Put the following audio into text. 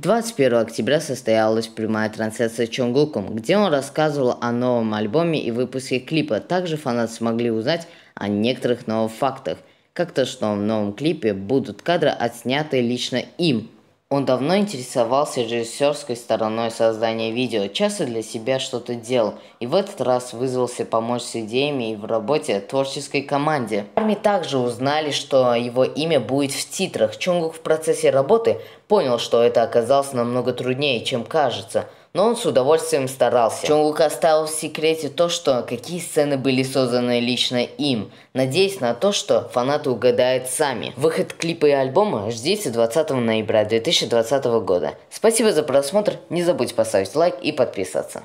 21 октября состоялась прямая трансляция Чонгуком, где он рассказывал о новом альбоме и выпуске клипа. Также фанаты смогли узнать о некоторых новых фактах, как то, что в новом клипе будут кадры, отснятые лично им – он давно интересовался режиссерской стороной создания видео, часто для себя что-то делал, и в этот раз вызвался помочь с идеями и в работе творческой команде. Арми также узнали, что его имя будет в титрах. Чонгук в процессе работы понял, что это оказалось намного труднее, чем кажется – но он с удовольствием старался. Чон оставил в секрете то, что какие сцены были созданы лично им, надеясь на то, что фанаты угадают сами. Выход клипа и альбома ждите 20 ноября 2020 года. Спасибо за просмотр, не забудь поставить лайк и подписаться.